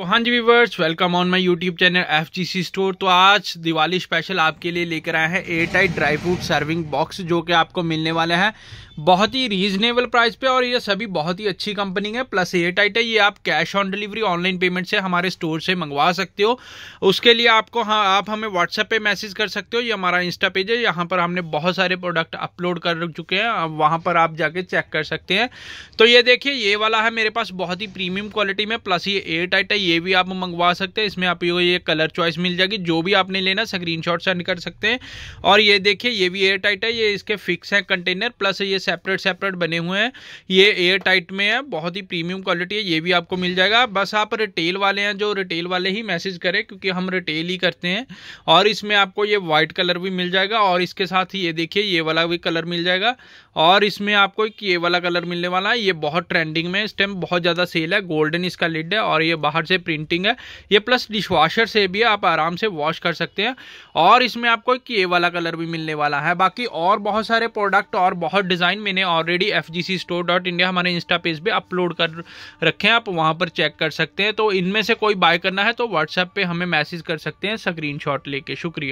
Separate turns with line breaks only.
तो हाँ जी viewers welcome on my YouTube channel F G C store तो आज दिवाली स्पेशल आपके लिए लेकर आए हैं air tight dry fruit serving box जो कि आपको मिलने वाले हैं बहुत ही रीजनेबल प्राइस पे और ये सभी बहुत ही अच्छी कंपनी है प्लस एयर टाइट है ये आप cash on delivery online payment से हमारे स्टोर से मंगवा सकते हो उसके लिए आपको हाँ आप हमें व्हाट्सएप पर मैसेज कर सकते हो ये हमारा इंस्टा पेज है यहाँ पर हमने बहुत सारे प्रोडक्ट अपलोड कर चुके हैं अब वहाँ पर आप जाके चेक कर सकते हैं तो ये देखिए ये वाला है मेरे पास बहुत ही प्रीमियम क्वालिटी में प्लस ये एयर टाइट है ये भी आप मंगवा सकते हैं इसमें आप ये कलर चॉइस मिल जाएगी जो भी आपने लेना स्क्रीन शॉट सेंड कर सकते हैं और ये देखिए ये भी एयर टाइट है ये इसके फिक्स हैं कंटेनर प्लस ये सेपरेट सेपरेट बने हुए हैं ये एयर टाइट में है बहुत ही प्रीमियम क्वालिटी है ये भी आपको मिल जाएगा बस आप रिटेल वाले हैं जो रिटेल वाले ही मैसेज करें क्योंकि हम रिटेल ही करते हैं और इसमें आपको ये वाइट कलर भी मिल जाएगा और इसके साथ ही ये देखिए ये वाला भी कलर मिल जाएगा और इसमें आपको एक ये वाला कलर मिलने वाला है ये बहुत ट्रेंडिंग में इस टाइम बहुत ज़्यादा सेल है गोल्डन इसका लिड है और ये बाहर से प्रिंटिंग है ये प्लस डिशवाशर से भी आप आराम से वॉश कर सकते हैं और इसमें आपको ये वाला कलर भी मिलने वाला है बाकी और बहुत सारे प्रोडक्ट और बहुत डिज़ाइन मैंने already F G C store dot India हमारे इंस्टा पेज पर अपलोड कर रखे हैं आप वहाँ पर चेक कर सकते हैं तो इनमें से कोई बाय करना है तो व्हाट्सएप पर हमें मैसेज कर सकते हैं स्क्रीन लेके शुक्रिया